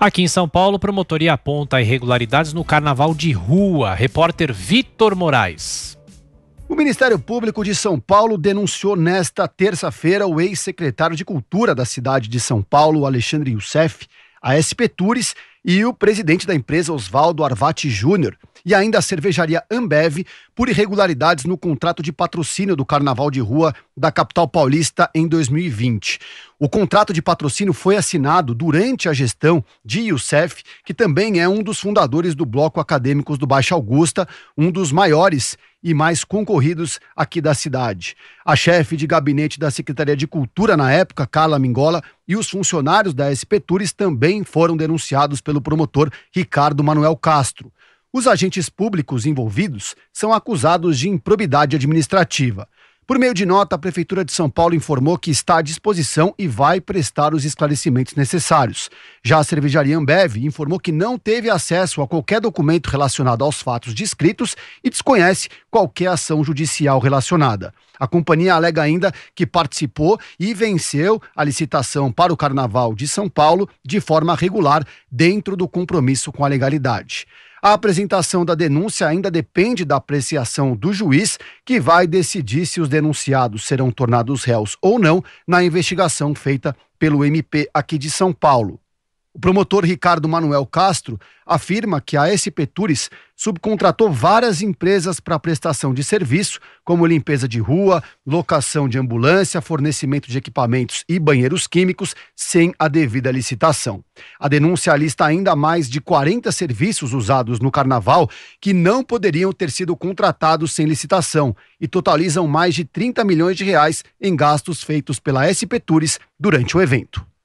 Aqui em São Paulo, promotoria aponta irregularidades no carnaval de rua. Repórter Vitor Moraes. O Ministério Público de São Paulo denunciou nesta terça-feira o ex-secretário de Cultura da cidade de São Paulo, Alexandre Youssef, a SP Tours, e o presidente da empresa, Oswaldo Arvati Júnior, e ainda a cervejaria Ambev por irregularidades no contrato de patrocínio do Carnaval de Rua da capital paulista em 2020. O contrato de patrocínio foi assinado durante a gestão de Youssef, que também é um dos fundadores do Bloco Acadêmicos do Baixa Augusta, um dos maiores e mais concorridos aqui da cidade. A chefe de gabinete da Secretaria de Cultura na época, Carla Mingola, e os funcionários da SP Tours também foram denunciados pelo promotor Ricardo Manuel Castro. Os agentes públicos envolvidos são acusados de improbidade administrativa. Por meio de nota, a Prefeitura de São Paulo informou que está à disposição e vai prestar os esclarecimentos necessários. Já a cervejaria Ambev informou que não teve acesso a qualquer documento relacionado aos fatos descritos e desconhece qualquer ação judicial relacionada. A companhia alega ainda que participou e venceu a licitação para o Carnaval de São Paulo de forma regular, dentro do compromisso com a legalidade. A apresentação da denúncia ainda depende da apreciação do juiz, que vai decidir se os denunciados serão tornados réus ou não na investigação feita pelo MP aqui de São Paulo. O promotor Ricardo Manuel Castro afirma que a SP Tours subcontratou várias empresas para prestação de serviço, como limpeza de rua, locação de ambulância, fornecimento de equipamentos e banheiros químicos, sem a devida licitação. A denúncia lista ainda mais de 40 serviços usados no carnaval que não poderiam ter sido contratados sem licitação e totalizam mais de 30 milhões de reais em gastos feitos pela SP Tours durante o evento.